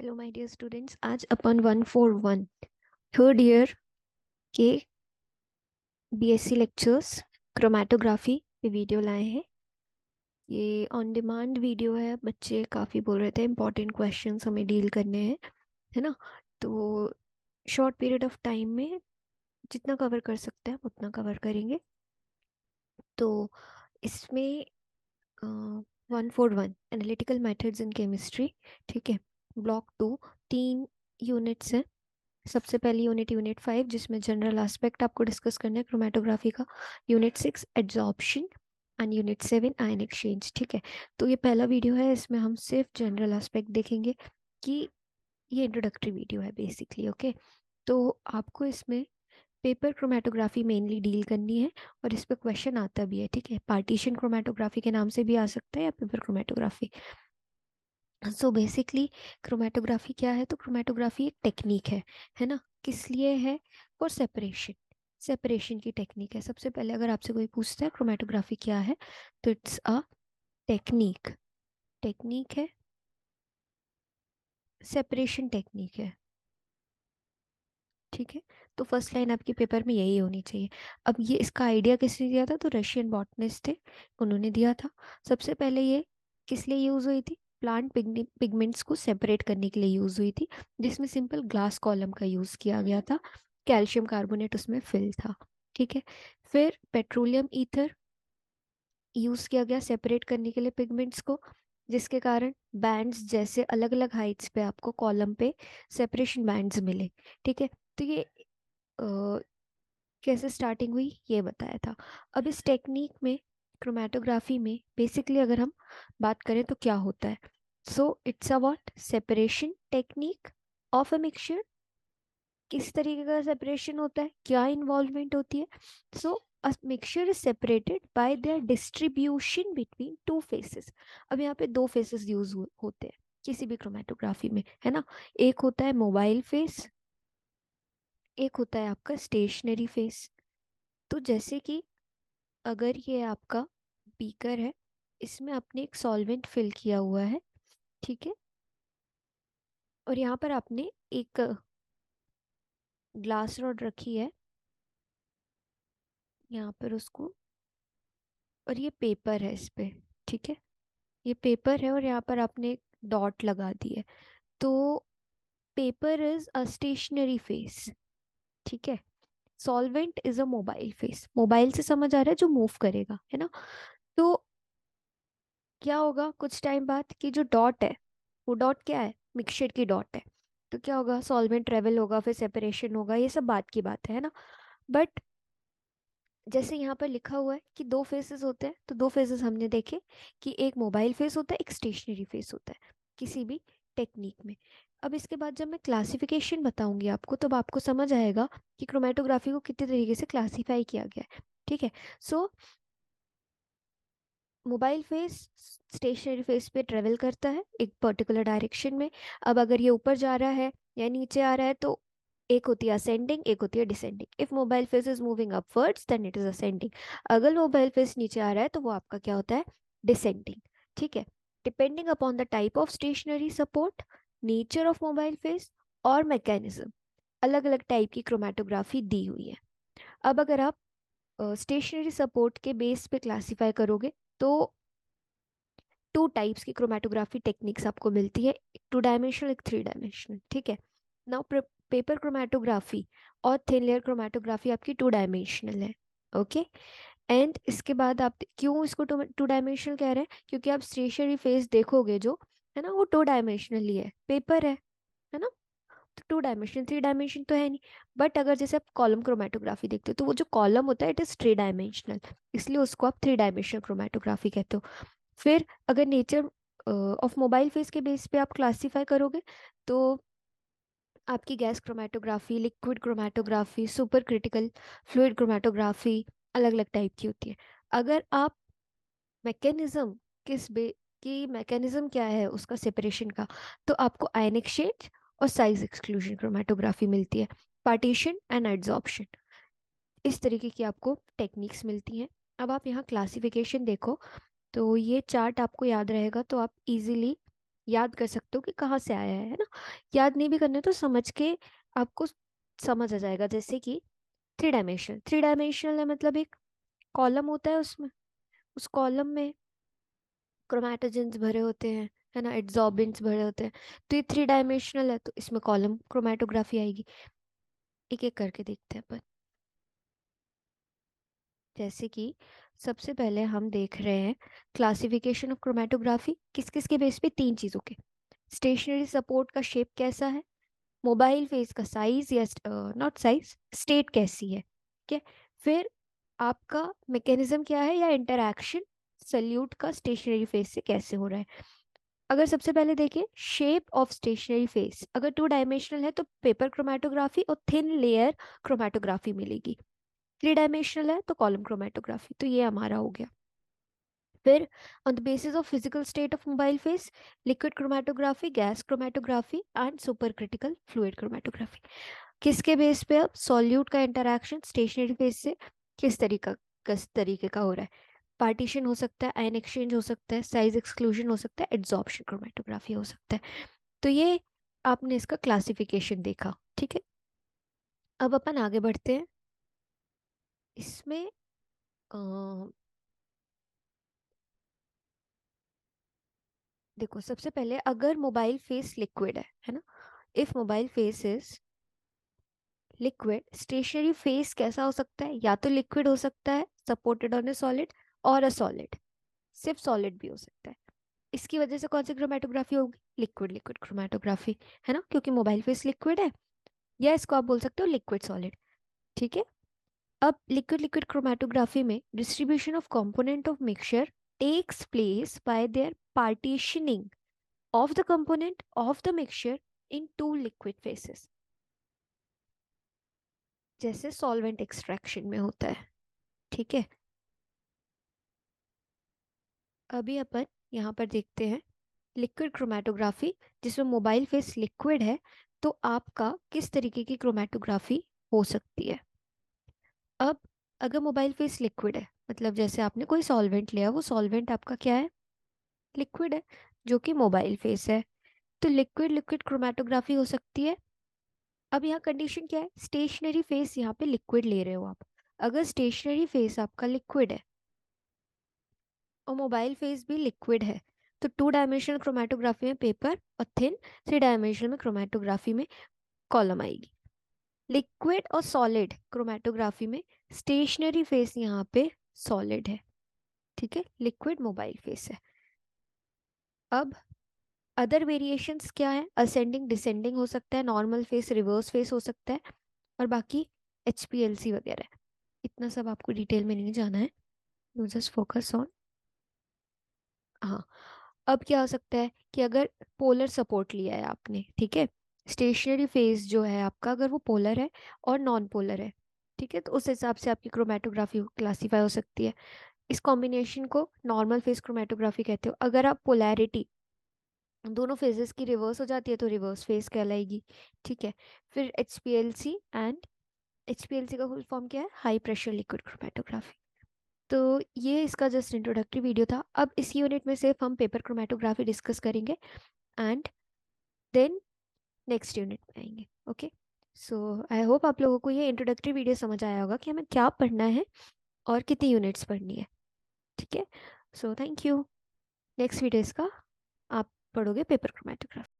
hello my dear students आज अपन 141 third year के बीएससी लेक्चर्स क्रोमेटोग्राफी पे वीडियो लाए हैं ये ऑन डिमांड वीडियो है बच्चे काफ़ी बोल रहे थे इंपॉर्टेंट क्वेश्चंस हमें डील करने हैं है ना तो शॉर्ट पीरियड ऑफ टाइम में जितना कवर कर सकते हैं उतना कवर करेंगे तो इसमें one four one analytical methods in chemistry ठीक है ब्लॉक टू तीन यूनिट्स हैं सबसे पहली यूनिट यूनिट फाइव जिसमें जनरल एस्पेक्ट आपको डिस्कस करना है क्रोमेटोग्राफी का unit six adsorption and unit seven ion exchange ठीक है तो ये पहला वीडियो है इसमें हम सिर्फ जनरल एस्पेक्ट देखेंगे कि ये इंट्रोडक्टरी वीडियो है बेसिकली ओके तो आपको इसमें पेपर क्रोमेटोग्राफी मेनली डील करनी है और इस पर क्वेश्चन आता भी है ठीक है पार्टीशन क्रोमेटोग्राफी के नाम से भी आ सकता है या paper chromatography so basically chromatography क्या है तो क्रोमेटोग्राफी एक टेक्निक है है ना किस लिए है फॉर सेपरेशन सेपरेशन की टेक्निक है सबसे पहले अगर आपसे कोई पूछता है क्रोमेटोग्राफी क्या है तो इट्स अ टेक्निक टेक्निक है सेपरेशन टेक्निक है ठीक है तो फर्स्ट लाइन आपके पेपर में यही होनी चाहिए अब ये इसका आइडिया किसने दिया था तो रशियन बॉटनिस्ट थे उन्होंने दिया था सबसे पहले ये किस लिए यूज़ हुई थी प्लांट पिगमेंट्स को सेपरेट करने के लिए यूज़ हुई थी जिसमें सिंपल ग्लास कॉलम का यूज़ किया गया था कैल्शियम कार्बोनेट उसमें फिल था ठीक है फिर पेट्रोलियम ईथर यूज़ किया गया सेपरेट करने के लिए पिगमेंट्स को जिसके कारण बैंड्स जैसे अलग अलग हाइट्स पे आपको कॉलम पे सेपरेशन बैंड्स मिले ठीक है तो ये आ, कैसे स्टार्टिंग हुई ये बताया था अब इस टेक्निक में क्रोमेटोग्राफी में बेसिकली अगर हम बात करें तो क्या होता है so it's about separation technique of a mixture किस तरीके का सेपरेशन होता है क्या इन्वॉल्वमेंट होती है so a mixture is separated by their distribution between two phases अब यहाँ पे दो फेसेस यूज होते हैं किसी भी क्रोमेटोग्राफी में है ना एक होता है मोबाइल फेस एक होता है आपका स्टेशनरी फेस तो जैसे कि अगर ये आपका बीकर है इसमें आपने एक सॉल्वेंट फिल किया हुआ है ठीक है और यहाँ पर आपने एक ग्लास रॉड रखी है यहाँ पर उसको और ये पेपर है इस पर ठीक है ये पेपर है और यहाँ पर आपने एक डॉट लगा दी है तो paper is a stationary phase ठीक है solvent is a mobile phase mobile से समझ आ रहा है जो मूव करेगा है ना तो क्या होगा कुछ टाइम बाद कि जो डॉट है वो डॉट क्या है मिक्सचर की डॉट है तो क्या होगा सॉल्वेंट ट्रेवल होगा फिर सेपरेशन होगा ये सब बात की बात है ना बट जैसे यहाँ पर लिखा हुआ है कि दो फेसेस होते हैं तो दो फेसेस हमने देखे कि एक मोबाइल फेस होता है एक स्टेशनरी फेस होता है किसी भी टेक्निक में अब इसके बाद जब मैं क्लासिफिकेशन बताऊंगी आपको तब आपको समझ आएगा कि क्रोमेटोग्राफी को कितने तरीके से क्लासीफाई किया गया है ठीक है so mobile phase stationary phase पे ट्रेवल करता है एक पर्टिकुलर डायरेक्शन में अब अगर ये ऊपर जा रहा है या नीचे आ रहा है तो एक होती है असेंडिंग एक होती है descending if mobile phase is moving upwards then it is ascending अगर मोबाइल फेस नीचे आ रहा है तो वो आपका क्या होता है डिसेंडिंग ठीक है depending upon the type of stationary support nature of mobile phase और मैकेनिज्म अलग अलग टाइप की क्रोमेटोग्राफी दी हुई है अब अगर आप स्टेशनरी uh, सपोर्ट के बेस पे क्लासिफाई करोगे तो टू टाइप्स की क्रोमेटोग्राफी टेक्निक्स आपको मिलती है एक टू डायमेंशनल एक थ्री डायमेंशनल ठीक है नाउ पेपर क्रोमेटोग्राफी और थिन लेयर क्रोमेटोग्राफी आपकी टू डायमेंशनल है ओके एंड इसके बाद आप क्यों इसको टू डायमेंशनल कह रहे हैं क्योंकि आप स्टेशनरी फेस देखोगे जो है ना वो टू डायमेंशनली है पेपर है है ना तो टू डायमेंशन थ्री डायमेंशन तो है नहीं बट अगर जैसे आप कॉलम क्रोमेटोग्राफी देखते हो तो वो जो कॉलम होता है इट इज़ थ्री डायमेंशनल इसलिए उसको आप थ्री डायमेंशनल क्रोमेटोग्राफी कहते हो फिर अगर नेचर ऑफ मोबाइल फेस के बेस पे आप क्लासीफाई करोगे तो आपकी gas chromatography liquid chromatography super critical fluid chromatography अलग अलग टाइप की होती है अगर आप मैकेनिज़्म किस बे की मैकेनिज़्म क्या है उसका सेपरेशन का तो आपको आयनिक शेड और साइज एक्सक्लूजन क्रोमेटोग्राफी मिलती है पार्टीशन एंड एड्जॉर्प्शन इस तरीके की आपको टेक्निक्स मिलती हैं अब आप यहाँ क्लासिफिकेशन देखो तो ये चार्ट आपको याद रहेगा तो आप इजीली याद कर सकते हो कि कहाँ से आया है ना याद नहीं भी करना तो समझ के आपको समझ आ जाएगा जैसे कि थ्री डायमेंशनल थ्री डायमेंशनल है मतलब एक कॉलम होता है उसमें उस कॉलम में क्रोमेटोजेंस भरे होते हैं है ना एड्जॉर्बेंट्स भरे होते हैं तो ये थ्री डायमेंशनल है तो इसमें कॉलम क्रोमेटोग्राफी आएगी एक एक करके देखते हैं अपन जैसे कि सबसे पहले हम देख रहे हैं क्लासिफिकेशन ऑफ क्रोमेटोग्राफी किस किस के बेस पे तीन चीज़ों के स्टेशनरी सपोर्ट का शेप कैसा है मोबाइल फेस का size or not size state कैसी है ठीक है फिर आपका मैकेनिज्म क्या है या इंटरक्शन सल्यूट का स्टेशनरी फेस से कैसे हो रहा है अगर सबसे पहले देखें शेप ऑफ स्टेशनरी फेस अगर टू डायमेंशनल है तो पेपर क्रोमेटोग्राफी और थिन लेयर क्रोमेटोग्राफी मिलेगी थ्री डायमेंशनल है तो कॉलम क्रोमेटोग्राफी तो ये हमारा हो गया फिर on the basis of physical state of mobile phase liquid chromatography gas chromatography and super critical fluid chromatography किसके बेस पे अब सॉल्यूट का इंटरेक्शन स्टेशनरी फेस से किस तरीका किस तरीके का हो रहा है पार्टीशन हो सकता है आयन एक्सचेंज हो सकता है साइज एक्सक्लूजन हो सकता है एड्जॉर्प्शन क्रोमेटोग्राफी हो सकता है तो ये आपने इसका क्लासिफिकेशन देखा ठीक है अब अपन आगे बढ़ते हैं इसमें आ, देखो सबसे पहले अगर मोबाइल फेस लिक्विड है है ना if mobile phase is liquid stationary phase कैसा हो सकता है या तो लिक्विड हो सकता है सपोर्टेड ऑन ए सॉलिड और अ सॉलिड सिर्फ सॉलिड भी हो सकता है इसकी वजह से कौन सी क्रोमेटोग्राफी होगी लिक्विड लिक्विड क्रोमेटोग्राफी है ना क्योंकि मोबाइल फेस लिक्विड है या इसको आप बोल सकते हो लिक्विड सॉलिड ठीक है अब लिक्विड लिक्विड क्रोमेटोग्राफी में distribution of component of mixture takes place by their partitioning of the component of the mixture in two liquid phases जैसे सॉल्वेंट एक्सट्रैक्शन में होता है ठीक है अभी अपन यहाँ पर देखते हैं लिक्विड क्रोमेटोग्राफी जिसमें मोबाइल फेस लिक्विड है तो आपका किस तरीके की क्रोमेटोग्राफी हो सकती है अब अगर मोबाइल फेस लिक्विड है मतलब जैसे आपने कोई सॉल्वेंट लिया वो सॉल्वेंट आपका क्या है लिक्विड है जो कि मोबाइल फेस है तो लिक्विड लिक्विड क्रोमेटोग्राफी हो सकती है अब यहाँ कंडीशन क्या है स्टेशनरी फेस यहाँ पे लिक्विड ले रहे हो आप अगर स्टेशनरी फेस आपका लिक्विड है और मोबाइल फेस भी लिक्विड है तो टू डायमेंशनल क्रोमेटोग्राफी में पेपर और थिन थ्री डायमेंशनल में क्रोमेटोग्राफी में कॉलम आएगी लिक्विड और सॉलिड क्रोमेटोग्राफी में स्टेशनरी फेस यहाँ पे सॉलिड है ठीक है लिक्विड मोबाइल फेस है अब अदर वेरिएशंस क्या है असेंडिंग डिसेंडिंग हो सकता है नॉर्मल फेस रिवर्स फेस हो सकता है और बाकी एच वगैरह इतना सब आपको डिटेल में नहीं जाना है यू जस्ट फोकस ऑन हाँ अब क्या हो सकता है कि अगर पोलर सपोर्ट लिया है आपने ठीक है स्टेशनरी फेज जो है आपका अगर वो पोलर है और नॉन पोलर है ठीक है तो उस हिसाब से आपकी क्रोमेटोग्राफी क्लासीफाई हो सकती है इस कॉम्बिनेशन को नॉर्मल फेज क्रोमेटोग्राफी कहते हो अगर आप पोलैरिटी दोनों फेजेस की रिवर्स हो जाती है तो रिवर्स फेज कहलाएगी ठीक है फिर H P L C and H P L C का फुल फॉर्म क्या है हाई प्रेशर लिक्विड क्रोमेटोग्राफी तो ये इसका जस्ट इंट्रोडक्टरी वीडियो था अब इस यूनिट में सिर्फ हम पेपर क्रोमेटोग्राफी डिस्कस करेंगे एंड देन नेक्स्ट यूनिट में आएंगे ओके सो आई होप आप लोगों को ये इंट्रोडक्टरी वीडियो समझ आया होगा कि हमें क्या पढ़ना है और कितनी यूनिट्स पढ़नी है ठीक है so thank you next video इसका आप पढ़ोगे पेपर क्रोमेटोग्राफी